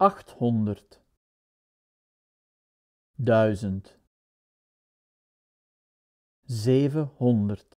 800 1000 700